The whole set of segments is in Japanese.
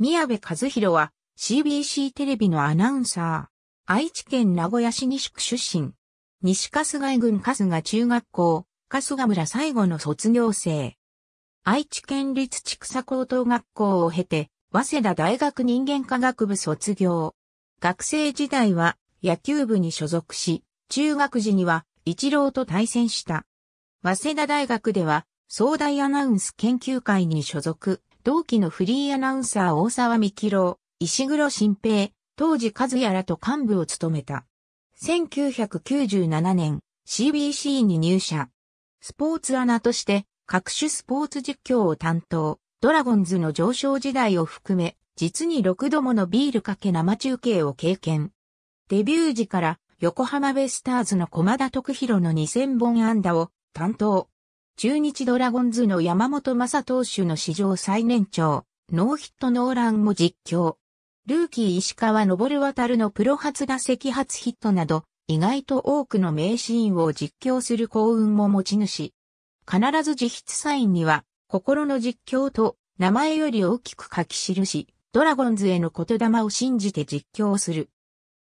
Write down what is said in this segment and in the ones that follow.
宮部和弘は CBC テレビのアナウンサー。愛知県名古屋市西区出身。西春日井郡春日中学校、春日村最後の卒業生。愛知県立千草高等学校を経て、早稲田大学人間科学部卒業。学生時代は野球部に所属し、中学時には一郎と対戦した。早稲田大学では、総大アナウンス研究会に所属。同期のフリーアナウンサー大沢希郎、石黒新平、当時和也らと幹部を務めた。1997年、CBC に入社。スポーツアナとして、各種スポーツ実況を担当、ドラゴンズの上昇時代を含め、実に6度ものビールかけ生中継を経験。デビュー時から横浜ベスターズの駒田徳広の2000本安打を担当。中日ドラゴンズの山本正投手の史上最年長、ノーヒットノーランも実況。ルーキー石川昇渡のプロ初打席初ヒットなど、意外と多くの名シーンを実況する幸運も持ち主。必ず自筆サインには、心の実況と名前より大きく書き記し、ドラゴンズへの言霊を信じて実況する。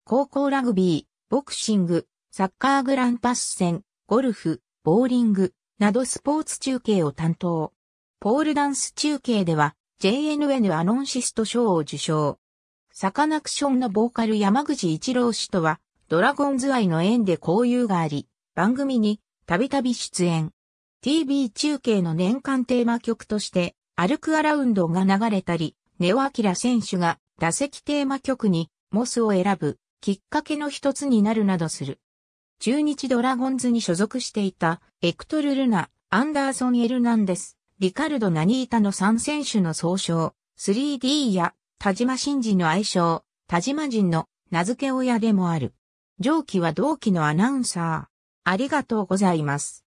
高校ラグビー、ボクシング、サッカーグランパス戦、ゴルフ、ボーリング、などスポーツ中継を担当。ポールダンス中継では JNN アノンシスト賞を受賞。サカナクションのボーカル山口一郎氏とはドラゴンズ愛の縁で交友があり、番組にたびたび出演。TV 中継の年間テーマ曲として歩くアラウンドが流れたり、ネオアキラ選手が打席テーマ曲にモスを選ぶきっかけの一つになるなどする。中日ドラゴンズに所属していた、エクトル・ルナ、アンダーソン・エルナンデス、リカルド・ナニータの3選手の総称、3D や、田島真人の愛称、田島人の名付け親でもある。上記は同期のアナウンサー。ありがとうございます。